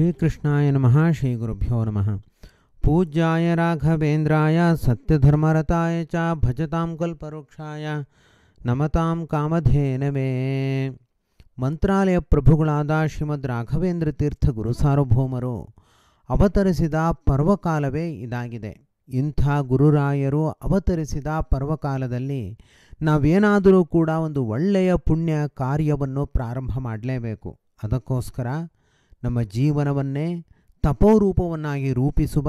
ಶ್ರೀಕೃಷ್ಣಾಯ ನಮಃ ಶ್ರೀ ಗುರುಭ್ಯೋ ನಮಃ ಪೂಜ್ಯಾಯ ರಾಘವೇಂದ್ರಾಯ ಸತ್ಯಧರ್ಮರತಾಯ ಚ ಭಜತಾಂ ಕಲ್ಪರೋಕ್ಷಾಯ ನಮತಾಂ ಕಾಮಧೇನವೇ ಮಂತ್ರಾಲಯ ಪ್ರಭುಗಳಾದ ಶ್ರೀಮದ್ ರಾಘವೇಂದ್ರ ತೀರ್ಥ ಗುರು ಸಾರ್ವಭೌಮರು ಅವತರಿಸಿದ ಪರ್ವಕಾಲವೇ ಇದಾಗಿದೆ ಇಂಥ ಗುರುರಾಯರು ಅವತರಿಸಿದ ಪರ್ವಕಾಲದಲ್ಲಿ ನಾವೇನಾದರೂ ಕೂಡ ಒಂದು ಒಳ್ಳೆಯ ಪುಣ್ಯ ಕಾರ್ಯವನ್ನು ಪ್ರಾರಂಭ ಮಾಡಲೇಬೇಕು ಅದಕ್ಕೋಸ್ಕರ ನಮ್ಮ ಜೀವನವನ್ನೇ ತಪೋರೂಪವನ್ನಾಗಿ ರೂಪಿಸುವ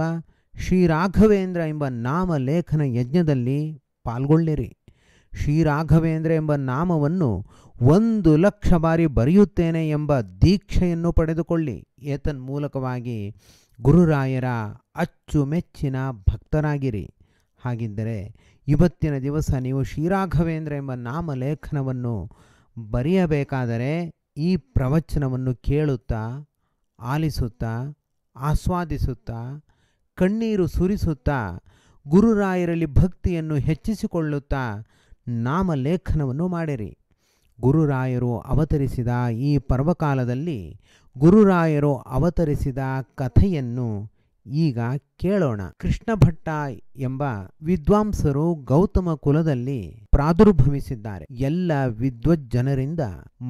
ಶ್ರೀರಾಘವೇಂದ್ರ ಎಂಬ ನಾಮ ಲೇಖನ ಯಜ್ಞದಲ್ಲಿ ಪಾಲ್ಗೊಳ್ಳಿರಿ ಶ್ರೀರಾಘವೇಂದ್ರ ಎಂಬ ನಾಮವನ್ನು ಒಂದು ಲಕ್ಷ ಬಾರಿ ಬರೆಯುತ್ತೇನೆ ಎಂಬ ದೀಕ್ಷೆಯನ್ನು ಪಡೆದುಕೊಳ್ಳಿ ಏತನ್ಮೂಲಕವಾಗಿ ಗುರುರಾಯರ ಅಚ್ಚುಮೆಚ್ಚಿನ ಭಕ್ತರಾಗಿರಿ ಹಾಗಿದ್ದರೆ ಇವತ್ತಿನ ದಿವಸ ನೀವು ಶ್ರೀರಾಘವೇಂದ್ರ ಎಂಬ ನಾಮ ಲೇಖನವನ್ನು ಬರೆಯಬೇಕಾದರೆ ಈ ಪ್ರವಚನವನ್ನು ಕೇಳುತ್ತಾ ಆಲಿಸುತ್ತಾ ಆಸ್ವಾದಿಸುತ್ತಾ ಕಣ್ಣೀರು ಸುರಿಸುತ್ತಾ ಗುರುರಾಯರಲ್ಲಿ ಭಕ್ತಿಯನ್ನು ಹೆಚ್ಚಿಸಿಕೊಳ್ಳುತ್ತಾ ನಾಮಲೇಖನವನ್ನು ಮಾಡಿರಿ ಗುರುರಾಯರು ಅವತರಿಸಿದ ಈ ಪರ್ವಕಾಲದಲ್ಲಿ ಗುರುರಾಯರು ಅವತರಿಸಿದ ಕಥೆಯನ್ನು ಈಗ ಕೇಳೋಣ ಕೃಷ್ಣ ಭಟ್ಟ ಎಂಬ ವಿದ್ವಾಂಸರು ಗೌತಮ ಕುಲದಲ್ಲಿ ಪ್ರಾದುರ್ಭವಿಸಿದ್ದಾರೆ ಎಲ್ಲ ವಿದ್ವಜ್ಜನರಿಂದ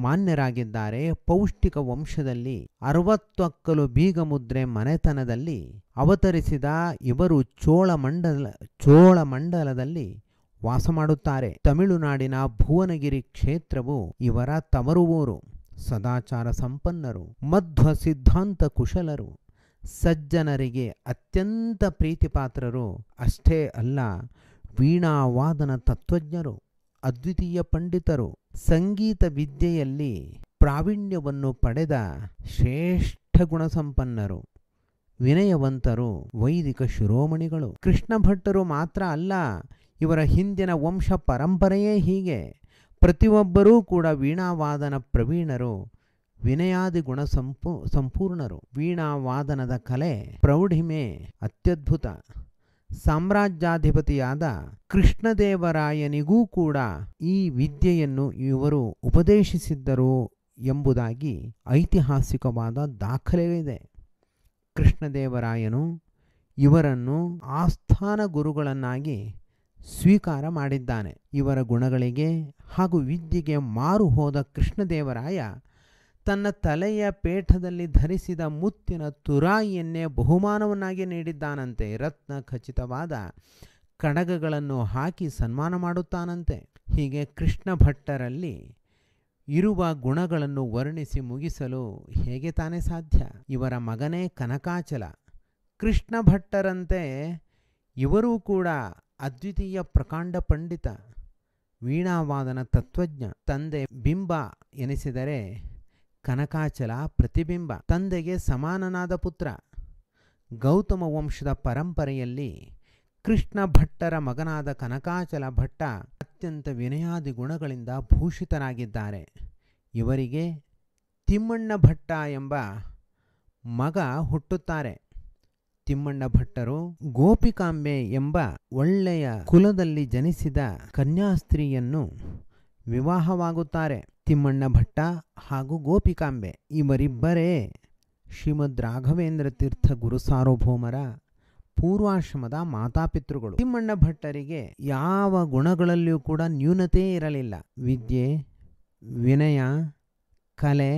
ಮಾನ್ಯರಾಗಿದ್ದಾರೆ ಪೌಷ್ಟಿಕ ವಂಶದಲ್ಲಿ ಅರವತ್ತು ಬೀಗ ಮುದ್ರೆ ಮನೆತನದಲ್ಲಿ ಅವತರಿಸಿದ ಇವರು ಚೋಳ ಚೋಳಮಂಡಲದಲ್ಲಿ ವಾಸ ಮಾಡುತ್ತಾರೆ ತಮಿಳುನಾಡಿನ ಭುವನಗಿರಿ ಕ್ಷೇತ್ರವು ಇವರ ತಮರುವೂರು ಸದಾಚಾರ ಸಂಪನ್ನರು ಮಧ್ವ ಸಿದ್ಧಾಂತ ಕುಶಲರು ಸಜ್ಜನರಿಗೆ ಅತ್ಯಂತ ಪ್ರೀತಿಪಾತ್ರರು ಅಷ್ಟೇ ಅಲ್ಲ ವೀಣಾವಾದನ ತತ್ವಜ್ಞರು ಅದ್ವಿತೀಯ ಪಂಡಿತರು ಸಂಗೀತ ವಿದ್ಯೆಯಲ್ಲಿ ಪ್ರಾವೀಣ್ಯವನ್ನು ಪಡೆದ ಶ್ರೇಷ್ಠ ಗುಣಸಂಪನ್ನರು ವಿನಯವಂತರು ವೈದಿಕ ಶಿರೋಮಣಿಗಳು ಕೃಷ್ಣ ಭಟ್ಟರು ಮಾತ್ರ ಅಲ್ಲ ಇವರ ಹಿಂದಿನ ವಂಶ ಪರಂಪರೆಯೇ ಹೀಗೆ ಪ್ರತಿಯೊಬ್ಬರೂ ಕೂಡ ವೀಣಾವಾದನ ಪ್ರವೀಣರು ವಿನಯಾದಿ ಗುಣ ಸಂಪೂ ಸಂಪೂರ್ಣರು ವೀಣಾ ವಾದನದ ಕಲೆ ಪ್ರೌಢಿಮೆ ಅತ್ಯದ್ಭುತ ಸಾಮ್ರಾಜ್ಯಾಧಿಪತಿಯಾದ ಕೃಷ್ಣದೇವರಾಯನಿಗೂ ಕೂಡ ಈ ವಿದ್ಯೆಯನ್ನು ಇವರು ಉಪದೇಶಿಸಿದ್ದರು ಎಂಬುದಾಗಿ ಐತಿಹಾಸಿಕವಾದ ದಾಖಲೆಯಿದೆ ಕೃಷ್ಣದೇವರಾಯನು ಇವರನ್ನು ಆಸ್ಥಾನ ಗುರುಗಳನ್ನಾಗಿ ಸ್ವೀಕಾರ ಮಾಡಿದ್ದಾನೆ ಇವರ ಗುಣಗಳಿಗೆ ಹಾಗೂ ವಿದ್ಯೆಗೆ ಮಾರು ಹೋದ ಕೃಷ್ಣದೇವರಾಯ ತನ್ನ ತಲೆಯ ಪೇಠದಲ್ಲಿ ಧರಿಸಿದ ಮುತ್ತಿನ ತುರಾಯಿಯನ್ನೇ ಬಹುಮಾನವನ್ನಾಗಿ ನೀಡಿದ್ದಾನಂತೆ ರತ್ನ ಖಚಿತವಾದ ಕಡಗಗಳನ್ನು ಹಾಕಿ ಸನ್ಮಾನ ಮಾಡುತ್ತಾನಂತೆ ಹೀಗೆ ಕೃಷ್ಣ ಭಟ್ಟರಲ್ಲಿ ಇರುವ ಗುಣಗಳನ್ನು ವರ್ಣಿಸಿ ಮುಗಿಸಲು ಹೇಗೆ ತಾನೇ ಸಾಧ್ಯ ಇವರ ಮಗನೇ ಕನಕಾಚಲ ಕೃಷ್ಣ ಭಟ್ಟರಂತೆ ಇವರೂ ಕೂಡ ಅದ್ವಿತೀಯ ಪ್ರಕಾಂಡ ಪಂಡಿತ ವೀಣಾವಾದನ ತತ್ವಜ್ಞ ತಂದೆ ಬಿಂಬ ಎನಿಸಿದರೆ ಕನಕಾಚಲ ಪ್ರತಿಬಿಂಬ ತಂದೆಗೆ ಸಮಾನನಾದ ಪುತ್ರ ಗೌತಮ ವಂಶದ ಪರಂಪರೆಯಲ್ಲಿ ಕೃಷ್ಣ ಭಟ್ಟರ ಮಗನಾದ ಕನಕಾಚಲ ಭಟ್ಟ ಅತ್ಯಂತ ವಿನಯಾದಿ ಗುಣಗಳಿಂದ ಭೂಷಿತನಾಗಿದ್ದಾರೆ ಇವರಿಗೆ ತಿಮ್ಮಣ್ಣ ಭಟ್ಟ ಎಂಬ ಮಗ ಹುಟ್ಟುತ್ತಾರೆ ತಿಮ್ಮಣ್ಣ ಭಟ್ಟರು ಗೋಪಿಕಾಂಬೆ ಎಂಬ ಒಳ್ಳೆಯ ಕುಲದಲ್ಲಿ ಜನಿಸಿದ ಕನ್ಯಾಸ್ತ್ರೀಯನ್ನು ವಿವಾಹವಾಗುತ್ತಾರೆ ತಿಮ್ಮಣ್ಣ ಭಟ್ಟ ಹಾಗೂ ಗೋಪಿಕಾಂಬೆ ಇವರಿಬ್ಬರೇ ಶ್ರೀಮದ್ ರಾಘವೇಂದ್ರ ತೀರ್ಥ ಗುರು ಸಾರ್ವಭೌಮರ ಪೂರ್ವಾಶ್ರಮದ ಮಾತಾಪಿತೃಗಳು ತಿಮ್ಮಣ್ಣ ಭಟ್ಟರಿಗೆ ಯಾವ ಗುಣಗಳಲ್ಲಿಯೂ ಕೂಡ ನ್ಯೂನತೆ ಇರಲಿಲ್ಲ ವಿದ್ಯೆ ವಿನಯ ಕಲೆ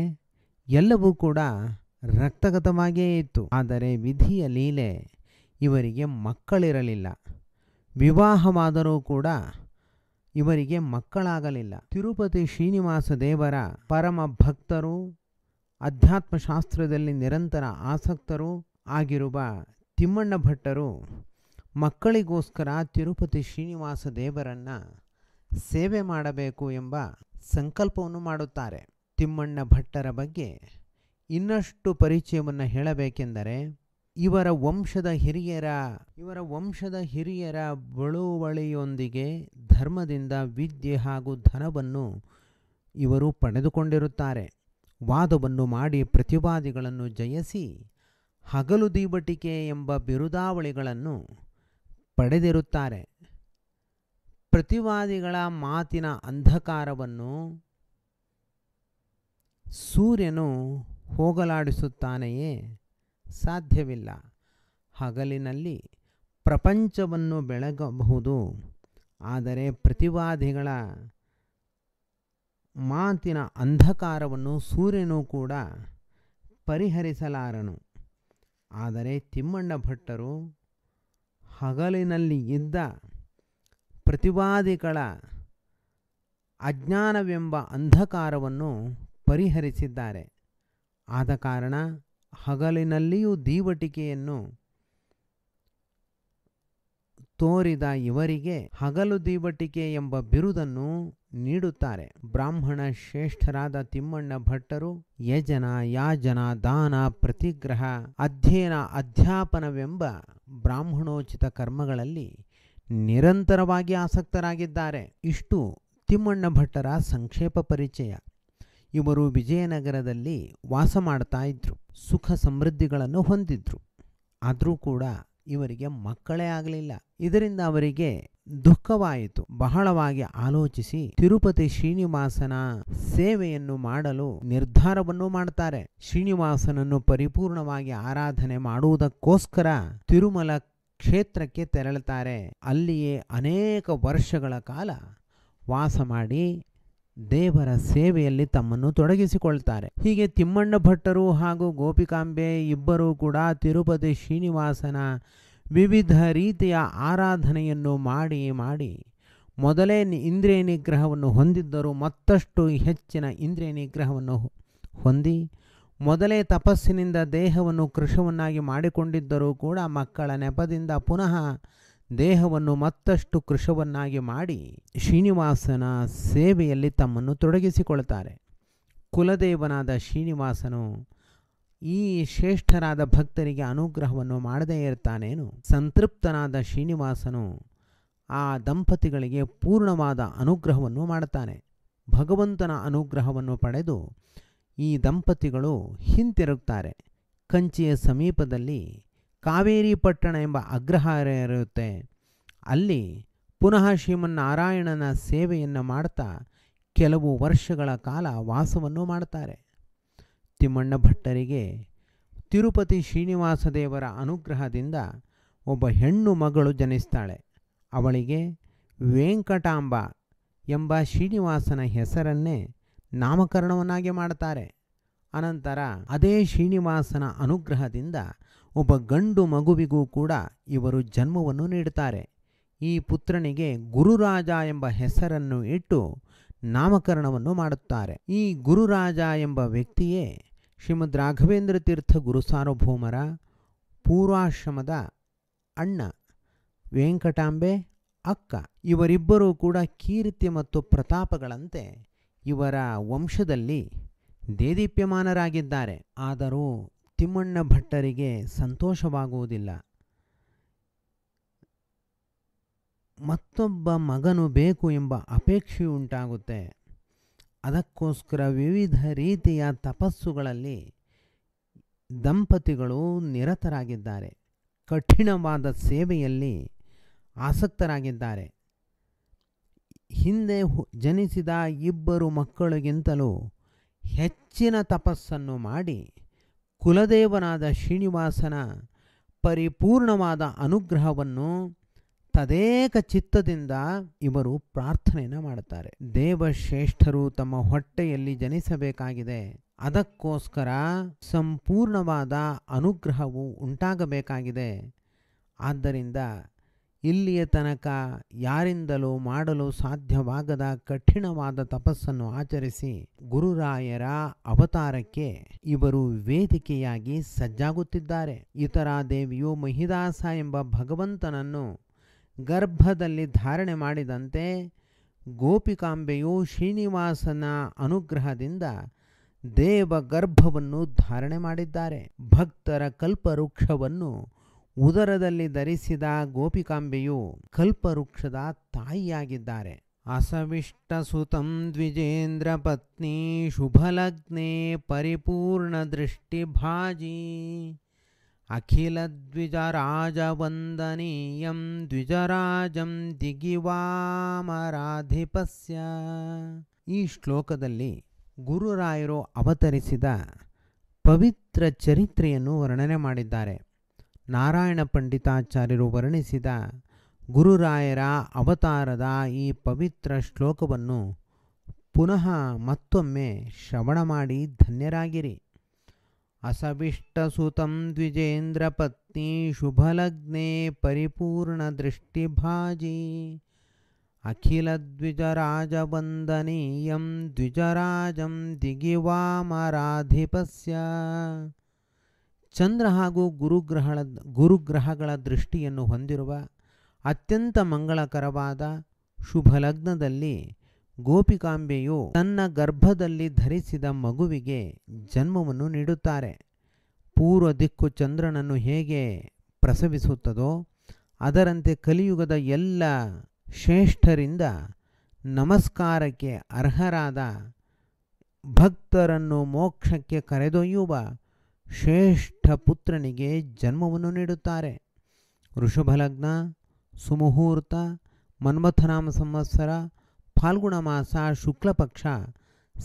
ಎಲ್ಲವೂ ಕೂಡ ರಕ್ತಗತವಾಗಿಯೇ ಇತ್ತು ಆದರೆ ವಿಧಿಯ ಲೀಲೆ ಇವರಿಗೆ ಮಕ್ಕಳಿರಲಿಲ್ಲ ವಿವಾಹವಾದರೂ ಕೂಡ ಇವರಿಗೆ ಮಕ್ಕಳಾಗಲಿಲ್ಲ ತಿರುಪತಿ ಶ್ರೀನಿವಾಸ ದೇವರ ಪರಮ ಭಕ್ತರು ಅಧ್ಯಾತ್ಮಶಾಸ್ತ್ರದಲ್ಲಿ ನಿರಂತರ ಆಸಕ್ತರು ಆಗಿರುವ ತಿಮ್ಮಣ್ಣ ಭಟ್ಟರು ಮಕ್ಕಳಿಗೋಸ್ಕರ ತಿರುಪತಿ ಶ್ರೀನಿವಾಸ ದೇವರನ್ನು ಸೇವೆ ಮಾಡಬೇಕು ಎಂಬ ಸಂಕಲ್ಪವನ್ನು ಮಾಡುತ್ತಾರೆ ತಿಮ್ಮಣ್ಣ ಭಟ್ಟರ ಬಗ್ಗೆ ಇನ್ನಷ್ಟು ಪರಿಚಯವನ್ನು ಹೇಳಬೇಕೆಂದರೆ ಇವರ ವಂಶದ ಹಿರಿಯರ ಇವರ ವಂಶದ ಹಿರಿಯರ ಬಳುವಳಿಯೊಂದಿಗೆ ಧರ್ಮದಿಂದ ವಿದ್ಯೆ ಹಾಗೂ ಧನವನ್ನು ಇವರು ಪಡೆದುಕೊಂಡಿರುತ್ತಾರೆ ವಾದವನ್ನು ಮಾಡಿ ಪ್ರತಿವಾದಿಗಳನ್ನು ಜಯಿಸಿ ಹಗಲು ದೀಬಟಿಕೆ ಎಂಬ ಬಿರುದಾವಳಿಗಳನ್ನು ಪಡೆದಿರುತ್ತಾರೆ ಪ್ರತಿವಾದಿಗಳ ಮಾತಿನ ಅಂಧಕಾರವನ್ನು ಸೂರ್ಯನು ಹೋಗಲಾಡಿಸುತ್ತಾನೆಯೇ ಸಾಧ್ಯವಿಲ್ಲ ಹಗಲಿನಲ್ಲಿ ಪ್ರಪಂಚವನ್ನು ಬೆಳಗಬಹುದು ಆದರೆ ಪ್ರತಿವಾದಿಗಳ ಮಾತಿನ ಅಂಧಕಾರವನ್ನು ಸೂರ್ಯನೂ ಕೂಡ ಪರಿಹರಿಸಲಾರನು ಆದರೆ ತಿಮ್ಮಣ್ಣ ಭಟ್ಟರು ಹಗಲಿನಲ್ಲಿ ಇದ್ದ ಪ್ರತಿವಾದಿಗಳ ಅಜ್ಞಾನವೆಂಬ ಅಂಧಕಾರವನ್ನು ಪರಿಹರಿಸಿದ್ದಾರೆ ಆದ ಕಾರಣ ಹಗಲಿನಲ್ಲಿಯೂ ದೀವಟಿಕೆಯನ್ನು ತೋರಿದ ಇವರಿಗೆ ಹಗಲು ದೀವಟಿಕೆ ಎಂಬ ಬಿರುದನ್ನು ನೀಡುತ್ತಾರೆ ಬ್ರಾಹ್ಮಣ ಶ್ರೇಷ್ಠರಾದ ತಿಮ್ಮಣ್ಣ ಭಟ್ಟರು ಯಜನ ಯಾಜನ ದಾನ ಪ್ರತಿಗ್ರಹ ಅಧ್ಯಯನ ಅಧ್ಯಾಪನವೆಂಬ ಬ್ರಾಹ್ಮಣೋಚಿತ ಕರ್ಮಗಳಲ್ಲಿ ನಿರಂತರವಾಗಿ ಆಸಕ್ತರಾಗಿದ್ದಾರೆ ಇಷ್ಟು ತಿಮ್ಮಣ್ಣ ಭಟ್ಟರ ಸಂಕ್ಷೇಪ ಪರಿಚಯ ಇವರು ವಿಜಯನಗರದಲ್ಲಿ ವಾಸ ಮಾಡ್ತಾ ಇದ್ರು ಸುಖ ಸಮೃದ್ಧಿಗಳನ್ನು ಹೊಂದಿದ್ರು ಆದರೂ ಕೂಡ ಇವರಿಗೆ ಮಕ್ಕಳೇ ಆಗಲಿಲ್ಲ ಇದರಿಂದ ಅವರಿಗೆ ದುಃಖವಾಯಿತು ಬಹಳವಾಗಿ ಆಲೋಚಿಸಿ ತಿರುಪತಿ ಶ್ರೀನಿವಾಸನ ಸೇವೆಯನ್ನು ಮಾಡಲು ನಿರ್ಧಾರವನ್ನು ಮಾಡ್ತಾರೆ ಶ್ರೀನಿವಾಸನನ್ನು ಪರಿಪೂರ್ಣವಾಗಿ ಆರಾಧನೆ ಮಾಡುವುದಕ್ಕೋಸ್ಕರ ತಿರುಮಲ ಕ್ಷೇತ್ರಕ್ಕೆ ತೆರಳುತ್ತಾರೆ ಅಲ್ಲಿಯೇ ಅನೇಕ ವರ್ಷಗಳ ಕಾಲ ವಾಸ ಮಾಡಿ ದೇವರ ಸೇವೆಯಲ್ಲಿ ತಮ್ಮನ್ನು ತೊಡಗಿಸಿಕೊಳ್ತಾರೆ ಹೀಗೆ ತಿಮ್ಮಣ್ಣ ಭಟ್ಟರು ಹಾಗೂ ಗೋಪಿಕಾಂಬೆ ಇಬ್ಬರೂ ಕೂಡ ತಿರುಪತಿ ಶ್ರೀನಿವಾಸನ ವಿವಿಧ ರೀತಿಯ ಆರಾಧನೆಯನ್ನು ಮಾಡಿ ಮಾಡಿ ಮೊದಲೇ ಇಂದ್ರಿಯ ನಿಗ್ರಹವನ್ನು ಹೊಂದಿದ್ದರು ಮತ್ತಷ್ಟು ಹೆಚ್ಚಿನ ಇಂದ್ರಿಯ ನಿಗ್ರಹವನ್ನು ಹೊಂದಿ ಮೊದಲೇ ತಪಸ್ಸಿನಿಂದ ದೇಹವನ್ನು ಕೃಷವನ್ನಾಗಿ ಮಾಡಿಕೊಂಡಿದ್ದರೂ ಕೂಡ ಮಕ್ಕಳ ನೆಪದಿಂದ ಪುನಃ ದೇಹವನ್ನು ಮತ್ತಷ್ಟು ಕೃಶವನ್ನಾಗಿ ಮಾಡಿ ಶ್ರೀನಿವಾಸನ ಸೇವೆಯಲ್ಲಿ ತಮ್ಮನ್ನು ತೊಡಗಿಸಿಕೊಳ್ತಾರೆ ಕುಲದೇವನಾದ ಶ್ರೀನಿವಾಸನು ಈ ಶ್ರೇಷ್ಠರಾದ ಭಕ್ತರಿಗೆ ಅನುಗ್ರಹವನ್ನು ಮಾಡದೇ ಇರ್ತಾನೇನು ಸಂತೃಪ್ತನಾದ ಶ್ರೀನಿವಾಸನು ಆ ದಂಪತಿಗಳಿಗೆ ಪೂರ್ಣವಾದ ಅನುಗ್ರಹವನ್ನು ಮಾಡುತ್ತಾನೆ ಭಗವಂತನ ಅನುಗ್ರಹವನ್ನು ಪಡೆದು ಈ ದಂಪತಿಗಳು ಹಿಂತಿರುಗ್ತಾರೆ ಕಂಚಿಯ ಸಮೀಪದಲ್ಲಿ ಕಾವೇರಿ ಪಟ್ಟಣ ಎಂಬ ಅಗ್ರಹಾರ ಇರುತ್ತೆ ಅಲ್ಲಿ ಪುನಃ ಶ್ರೀಮನ್ನಾರಾಯಣನ ಸೇವೆಯನ್ನು ಮಾಡ್ತಾ ಕೆಲವು ವರ್ಷಗಳ ಕಾಲ ವಾಸವನ್ನು ಮಾಡ್ತಾರೆ ತಿಮ್ಮಣ್ಣ ಭಟ್ಟರಿಗೆ ತಿರುಪತಿ ಶ್ರೀನಿವಾಸ ದೇವರ ಅನುಗ್ರಹದಿಂದ ಒಬ್ಬ ಹೆಣ್ಣು ಮಗಳು ಜನಿಸ್ತಾಳೆ ಅವಳಿಗೆ ವೆಂಕಟಾಂಬ ಎಂಬ ಶ್ರೀನಿವಾಸನ ಹೆಸರನ್ನೇ ನಾಮಕರಣವನ್ನಾಗಿ ಮಾಡ್ತಾರೆ ಅನಂತರ ಅದೇ ಶ್ರೀನಿವಾಸನ ಅನುಗ್ರಹದಿಂದ ಒಬ್ಬ ಗಂಡು ಮಗುವಿಗೂ ಕೂಡ ಇವರು ಜನ್ಮವನ್ನು ನೀಡುತ್ತಾರೆ ಈ ಪುತ್ರನಿಗೆ ಗುರುರಾಜ ಎಂಬ ಹೆಸರನ್ನು ಇಟ್ಟು ನಾಮಕರಣವನ್ನು ಮಾಡುತ್ತಾರೆ ಈ ಗುರುರಾಜ ಎಂಬ ವ್ಯಕ್ತಿಯೇ ಶ್ರೀಮದ್ ರಾಘವೇಂದ್ರ ತೀರ್ಥ ಗುರು ಸಾರ್ವಭೌಮರ ಪೂರ್ವಾಶ್ರಮದ ಅಣ್ಣ ವೆಂಕಟಾಂಬೆ ಅಕ್ಕ ಇವರಿಬ್ಬರೂ ಕೂಡ ಕೀರ್ತಿ ಮತ್ತು ಪ್ರತಾಪಗಳಂತೆ ಇವರ ವಂಶದಲ್ಲಿ ದೇದೀಪ್ಯಮಾನರಾಗಿದ್ದಾರೆ ಆದರೂ ತಿಮ್ಮಣ್ಣ ಭಟ್ಟರಿಗೆ ಸಂತೋಷವಾಗುವುದಿಲ್ಲ ಮತ್ತೊಬ್ಬ ಮಗನು ಬೇಕು ಎಂಬ ಅಪೇಕ್ಷೆ ಉಂಟಾಗುತ್ತೆ ಅದಕ್ಕೋಸ್ಕರ ವಿವಿಧ ರೀತಿಯ ತಪಸ್ಸುಗಳಲ್ಲಿ ದಂಪತಿಗಳು ನಿರತರಾಗಿದ್ದಾರೆ ಕಠಿಣವಾದ ಸೇವೆಯಲ್ಲಿ ಆಸಕ್ತರಾಗಿದ್ದಾರೆ ಹಿಂದೆ ಜನಿಸಿದ ಇಬ್ಬರು ಮಕ್ಕಳಿಗಿಂತಲೂ ಹೆಚ್ಚಿನ ತಪಸ್ಸನ್ನು ಮಾಡಿ ಕುಲದೇವನಾದ ಶ್ರೀನಿವಾಸನ ಪರಿಪೂರ್ಣವಾದ ಅನುಗ್ರಹವನ್ನು ತದೇಕ ಚಿತ್ತದಿಂದ ಇವರು ಪ್ರಾರ್ಥನೆಯನ್ನು ಮಾಡುತ್ತಾರೆ ದೇವಶ್ರೇಷ್ಠರು ತಮ್ಮ ಹೊಟ್ಟೆಯಲ್ಲಿ ಜನಿಸಬೇಕಾಗಿದೆ ಅದಕ್ಕೋಸ್ಕರ ಸಂಪೂರ್ಣವಾದ ಅನುಗ್ರಹವು ಉಂಟಾಗಬೇಕಾಗಿದೆ ಆದ್ದರಿಂದ ಇಲ್ಲಿಯ ತನಕ ಯಾರಿಂದಲೂ ಮಾಡಲು ಸಾಧ್ಯವಾಗದ ಕಠಿಣವಾದ ತಪಸ್ಸನ್ನು ಆಚರಿಸಿ ಗುರುರಾಯರ ಅವತಾರಕ್ಕೆ ಇವರು ವೇದಿಕೆಯಾಗಿ ಸಜ್ಜಾಗುತ್ತಿದ್ದಾರೆ ಇತರ ದೇವಿಯು ಮಹಿದಾಸ ಎಂಬ ಭಗವಂತನನ್ನು ಗರ್ಭದಲ್ಲಿ ಧಾರಣೆ ಮಾಡಿದಂತೆ ಗೋಪಿಕಾಂಬೆಯು ಶ್ರೀನಿವಾಸನ ಅನುಗ್ರಹದಿಂದ ದೇವ ಗರ್ಭವನ್ನು ಧಾರಣೆ ಮಾಡಿದ್ದಾರೆ ಭಕ್ತರ ಕಲ್ಪವೃಕ್ಷವನ್ನು ಉದರದಲ್ಲಿ ಧರಿಸಿದ ಗೋಪಿಕಾಂಬೆಯು ಕಲ್ಪವೃಕ್ಷದ ತಾಯಿಯಾಗಿದ್ದಾರೆ ಸುತಂ ದ್ವಿಜೇಂದ್ರ ಪತ್ನಿ ಶುಭಲಗ್ನೆ ಪರಿಪೂರ್ಣ ದೃಷ್ಟಿ ಭಾಜಿ ಅಖಿಲ ದೃಷ್ಟಿಭಾಜಿ ವಂದನೀಯಂ ದ್ವಿಜರಾಜಂ ದಿಗಿವಾಮರಾಧಿಪಸ್ಯ ಈ ಶ್ಲೋಕದಲ್ಲಿ ಗುರುರಾಯರು ಅವತರಿಸಿದ ಪವಿತ್ರ ಚರಿತ್ರೆಯನ್ನು ವರ್ಣನೆ ಮಾಡಿದ್ದಾರೆ ನಾರಾಯಣ ಪಂಡಿತಾಚಾರ್ಯರು ವರ್ಣಿಸಿದ ಗುರುರಾಯರ ಅವತಾರದ ಈ ಪವಿತ್ರ ಶ್ಲೋಕವನ್ನು ಪುನಃ ಮತ್ತೊಮ್ಮೆ ಶ್ರವಣ ಮಾಡಿ ಧನ್ಯರಾಗಿರಿ ಅಸವಿಷ್ಟಸುತಂ ದ್ವಿಜೇಂದ್ರ ಪತ್ನಿ ಶುಭಲಗ್ನೆ ಪರಿಪೂರ್ಣ ದೃಷ್ಟಿಭಾಜಿ ಅಖಿಲದ್ವಿಜರಾಜವಂದನೀಯಂ ದ್ವಿಜರಾಜಂ ದಿಗಿವಾಮರಾಧಿಪಸ್ಯ ಚಂದ್ರ ಹಾಗೂ ಗುರುಗ್ರಹಗಳ ಗುರುಗ್ರಹಗಳ ದೃಷ್ಟಿಯನ್ನು ಹೊಂದಿರುವ ಅತ್ಯಂತ ಮಂಗಳಕರವಾದ ಶುಭಲಗ್ನದಲ್ಲಿ ಗೋಪಿಕಾಂಬೆಯು ತನ್ನ ಗರ್ಭದಲ್ಲಿ ಧರಿಸಿದ ಮಗುವಿಗೆ ಜನ್ಮವನ್ನು ನೀಡುತ್ತಾರೆ ಪೂರ್ವ ದಿಕ್ಕು ಚಂದ್ರನನ್ನು ಹೇಗೆ ಪ್ರಸವಿಸುತ್ತದೋ ಅದರಂತೆ ಕಲಿಯುಗದ ಎಲ್ಲ ಶ್ರೇಷ್ಠರಿಂದ ನಮಸ್ಕಾರಕ್ಕೆ ಅರ್ಹರಾದ ಭಕ್ತರನ್ನು ಮೋಕ್ಷಕ್ಕೆ ಕರೆದೊಯ್ಯುವ ಶ್ರೇಷ್ಠ ಪುತ್ರನಿಗೆ ಜನ್ಮವನ್ನು ನೀಡುತ್ತಾರೆ ಋಷಭಲಗ್ನ ಸುಮುಹೂರ್ತ ಮನ್ಮಥನಾಮ ಸಂವತ್ಸರ ಫಾಲ್ಗುಣ ಮಾಸ ಶುಕ್ಲಪಕ್ಷ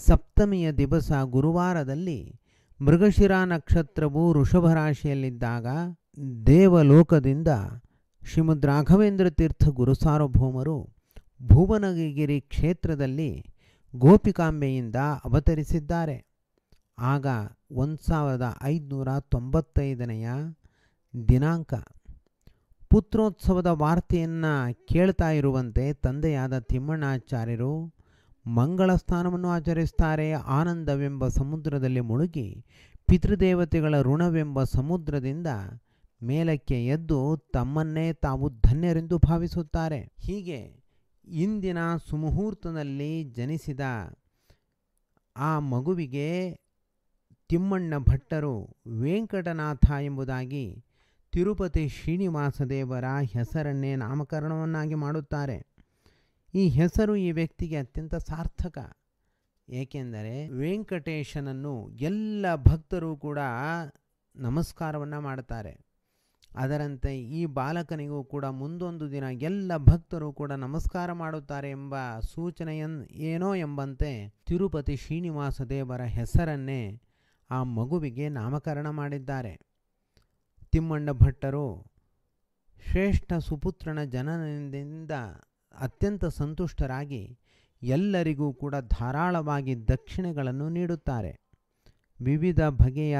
ಸಪ್ತಮಿಯ ದಿವಸ ಗುರುವಾರದಲ್ಲಿ ಮೃಗಶಿರ ನಕ್ಷತ್ರವು ವೃಷಭ ರಾಶಿಯಲ್ಲಿದ್ದಾಗ ದೇವಲೋಕದಿಂದ ಶ್ರೀಮದ್ ರಾಘವೇಂದ್ರ ತೀರ್ಥ ಗುರುಸಾರ್ವಭೌಮರು ಭುವನಗಿರಿ ಕ್ಷೇತ್ರದಲ್ಲಿ ಗೋಪಿಕಾಂಬೆಯಿಂದ ಅವತರಿಸಿದ್ದಾರೆ ಆಗ ಒಂದು ಸಾವಿರದ ಐದುನೂರ ತೊಂಬತ್ತೈದನೆಯ ದಿನಾಂಕ ಪುತ್ರೋತ್ಸವದ ವಾರ್ತೆಯನ್ನು ಕೇಳ್ತಾ ಇರುವಂತೆ ತಂದೆಯಾದ ತಿಮ್ಮಣ್ಣಾಚಾರ್ಯರು ಮಂಗಳ ಸ್ಥಾನವನ್ನು ಆಚರಿಸ್ತಾರೆ ಆನಂದವೆಂಬ ಸಮುದ್ರದಲ್ಲಿ ಮುಳುಗಿ ಪಿತೃದೇವತೆಗಳ ಋಣವೆಂಬ ಸಮುದ್ರದಿಂದ ಮೇಲಕ್ಕೆ ಎದ್ದು ತಮ್ಮನ್ನೇ ತಾವು ಧನ್ಯರೆಂದು ಭಾವಿಸುತ್ತಾರೆ ಹೀಗೆ ಇಂದಿನ ಸುಮುಹೂರ್ತದಲ್ಲಿ ಜನಿಸಿದ ಆ ಮಗುವಿಗೆ ತಿಮ್ಮಣ್ಣ ಭಟ್ಟರು ವೆಂಕಟನಾಥ ಎಂಬುದಾಗಿ ತಿರುಪತಿ ಶ್ರೀನಿವಾಸದೇವರ ಹೆಸರನ್ನೇ ನಾಮಕರಣವನ್ನಾಗಿ ಮಾಡುತ್ತಾರೆ ಈ ಹೆಸರು ಈ ವ್ಯಕ್ತಿಗೆ ಅತ್ಯಂತ ಸಾರ್ಥಕ ಏಕೆಂದರೆ ವೆಂಕಟೇಶನನ್ನು ಎಲ್ಲ ಭಕ್ತರು ಕೂಡ ನಮಸ್ಕಾರವನ್ನು ಮಾಡುತ್ತಾರೆ ಅದರಂತೆ ಈ ಬಾಲಕನಿಗೂ ಕೂಡ ಮುಂದೊಂದು ದಿನ ಎಲ್ಲ ಭಕ್ತರು ಕೂಡ ನಮಸ್ಕಾರ ಮಾಡುತ್ತಾರೆ ಎಂಬ ಸೂಚನೆಯನ್ ಏನೋ ಎಂಬಂತೆ ತಿರುಪತಿ ಶ್ರೀನಿವಾಸ ದೇವರ ಹೆಸರನ್ನೇ ಆ ಮಗುವಿಗೆ ನಾಮಕರಣ ಮಾಡಿದ್ದಾರೆ ತಿಮ್ಮಣ್ಣ ಭಟ್ಟರು ಶ್ರೇಷ್ಠ ಸುಪುತ್ರನ ಜನನದಿಂದ ಅತ್ಯಂತ ಸಂತುಷ್ಟರಾಗಿ ಎಲ್ಲರಿಗೂ ಕೂಡ ಧಾರಾಳವಾಗಿ ದಕ್ಷಿಣೆಗಳನ್ನು ನೀಡುತ್ತಾರೆ ವಿವಿಧ ಬಗೆಯ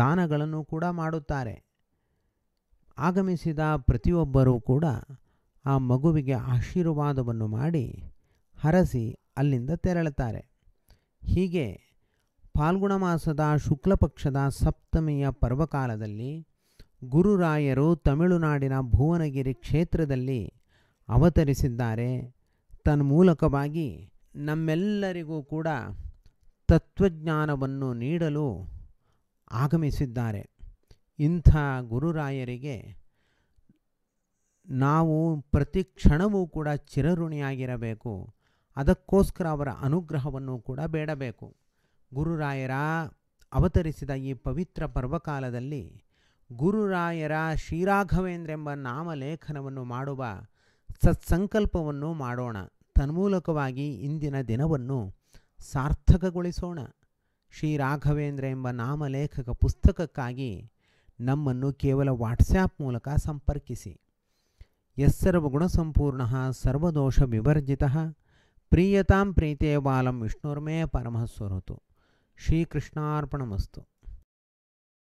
ದಾನಗಳನ್ನು ಕೂಡ ಮಾಡುತ್ತಾರೆ ಆಗಮಿಸಿದ ಪ್ರತಿಯೊಬ್ಬರೂ ಕೂಡ ಆ ಮಗುವಿಗೆ ಆಶೀರ್ವಾದವನ್ನು ಮಾಡಿ ಹರಸಿ ಅಲ್ಲಿಂದ ತೆರಳುತ್ತಾರೆ ಹೀಗೆ ಫಾಲ್ಗುಣ ಶುಕ್ಲ ಶುಕ್ಲಪಕ್ಷದ ಸಪ್ತಮಿಯ ಪರ್ವಕಾಲದಲ್ಲಿ ಗುರುರಾಯರು ತಮಿಳುನಾಡಿನ ಭುವನಗಿರಿ ಕ್ಷೇತ್ರದಲ್ಲಿ ಅವತರಿಸಿದ್ದಾರೆ ತನ್ಮೂಲಕವಾಗಿ ನಮ್ಮೆಲ್ಲರಿಗೂ ಕೂಡ ತತ್ವಜ್ಞಾನವನ್ನು ನೀಡಲು ಆಗಮಿಸಿದ್ದಾರೆ ಇಂಥ ಗುರುರಾಯರಿಗೆ ನಾವು ಪ್ರತಿ ಕ್ಷಣವೂ ಕೂಡ ಚಿರಋಣಿಯಾಗಿರಬೇಕು ಅದಕ್ಕೋಸ್ಕರ ಅವರ ಅನುಗ್ರಹವನ್ನು ಕೂಡ ಬೇಡಬೇಕು ಗುರುರಾಯರ ಅವತರಿಸಿದ ಈ ಪವಿತ್ರ ಪರ್ವಕಾಲದಲ್ಲಿ ಗುರುರಾಯರ ಶ್ರೀರಾಘವೇಂದ್ರೆಂಬ ನಾಮಲೇಖನವನ್ನು ಮಾಡುವ ಸತ್ಸಂಕಲ್ಪವನ್ನು ಮಾಡೋಣ ತನ್ಮೂಲಕವಾಗಿ ಇಂದಿನ ದಿನವನ್ನು ಸಾರ್ಥಕಗೊಳಿಸೋಣ ಶ್ರೀರಾಘವೇಂದ್ರ ಎಂಬ ನಾಮಲೇಖಕ ಪುಸ್ತಕಕ್ಕಾಗಿ ನಮ್ಮನ್ನು ಕೇವಲ ವಾಟ್ಸ್ಯಾಪ್ ಮೂಲಕ ಸಂಪರ್ಕಿಸಿ ಯಸ್ಸರ್ವಗುಣಸಂಪೂರ್ಣ ಸರ್ವದೋಷ ವಿವರ್ಜಿತ ಪ್ರೀಯತಾಂ ಪ್ರೀತೇ ಬಾಲಂ ವಿಷ್ಣುರ್ಮೇ ಪರಮಃ श्रीकृष्णापणमस्तु